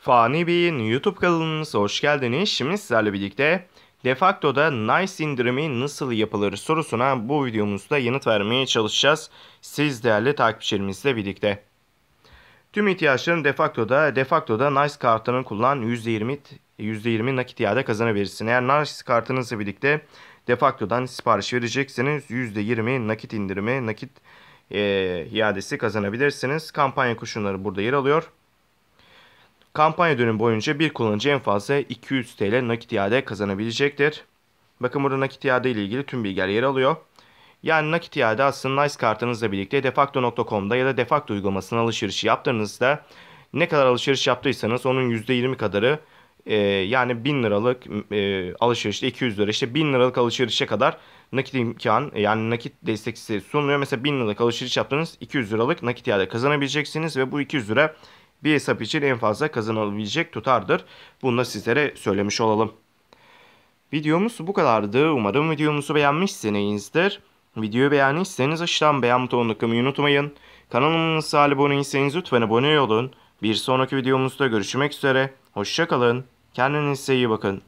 Fani Bey'in YouTube kanalınıza hoş geldiniz. Şimdi sizlerle birlikte Defacto'da Nice indirimi nasıl yapılır sorusuna bu videomuzda yanıt vermeye çalışacağız. Siz değerli takipçilerimizle birlikte. Tüm ihtiyaçların Defacto'da, Defacto'da Nice kartını kullan %20, %20 nakit iade kazanabilirsin. Eğer Nice kartınızla birlikte Defacto'dan sipariş verecekseniz %20 nakit indirimi, nakit e, iadesi kazanabilirsiniz. Kampanya kuşunları burada yer alıyor. Kampanya dönemi boyunca bir kullanıcı en fazla 200 TL nakit iade kazanabilecektir. Bakın burada nakit iade ile ilgili tüm bilgiler yer alıyor. Yani nakit iade aslında Nice kartınızla birlikte defacto.com'da ya da defacto uygulamasına alışveriş yaptığınızda ne kadar alışveriş yaptıysanız onun %20 kadarı e, yani 1000 liralık e, alışverişte 200 lira işte 1000 liralık alışverişe kadar nakit imkan e, yani nakit destek sunuyor. Mesela 1000 liralık alışveriş yaptınız 200 liralık nakit iade kazanabileceksiniz ve bu 200 lira bir hesap için en fazla kazanılabilecek tutardır. Bunu da sizlere söylemiş olalım. Videomuz bu kadardı. Umarım videomuzu beğenmişsinizdir. Videoyu beğendiyseniz aşağıdan beğen butonuna tıklamayı unutmayın. Kanalımıza aboneyseniz lütfen abone olun. Bir sonraki videomuzda görüşmek üzere. Hoşçakalın. Kendinize iyi bakın.